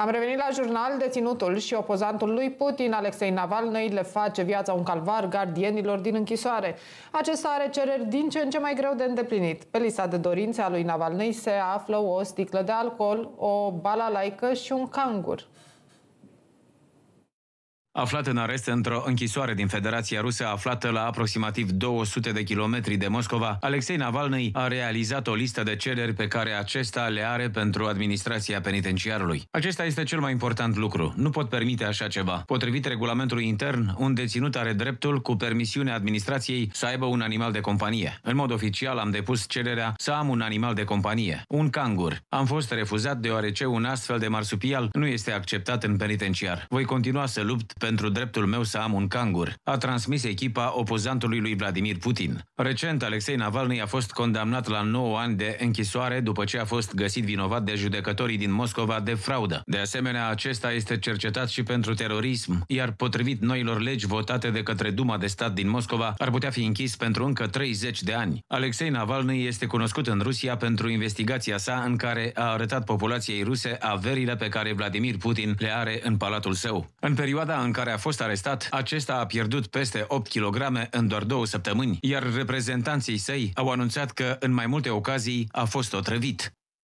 Am revenit la jurnal, deținutul și opozantul lui Putin, Alexei Navalny, le face viața un calvar gardienilor din închisoare. Acesta are cereri din ce în ce mai greu de îndeplinit. Pe lista de dorințe a lui Navalny se află o sticlă de alcool, o balalaică și un cangur aflat în arest într-o închisoare din Federația Rusă aflată la aproximativ 200 de kilometri de Moscova, Alexei Navalny a realizat o listă de cereri pe care acesta le are pentru administrația penitenciarului. Acesta este cel mai important lucru. Nu pot permite așa ceva. Potrivit regulamentului intern, un deținut are dreptul, cu permisiunea administrației, să aibă un animal de companie. În mod oficial am depus cererea să am un animal de companie, un cangur. Am fost refuzat deoarece un astfel de marsupial nu este acceptat în penitenciar. Voi continua să lupt pe pentru dreptul meu să am un cangur, a transmis echipa opozantului lui Vladimir Putin. Recent, Alexei Navalny a fost condamnat la 9 ani de închisoare după ce a fost găsit vinovat de judecătorii din Moscova de fraudă. De asemenea, acesta este cercetat și pentru terorism, iar potrivit noilor legi votate de către Duma de Stat din Moscova, ar putea fi închis pentru încă 30 de ani. Alexei Navalny este cunoscut în Rusia pentru investigația sa în care a arătat populației ruse averile pe care Vladimir Putin le are în palatul său. În perioada în în care a fost arestat, acesta a pierdut peste 8 kg în doar două săptămâni, iar reprezentanții săi au anunțat că în mai multe ocazii a fost otrăvit.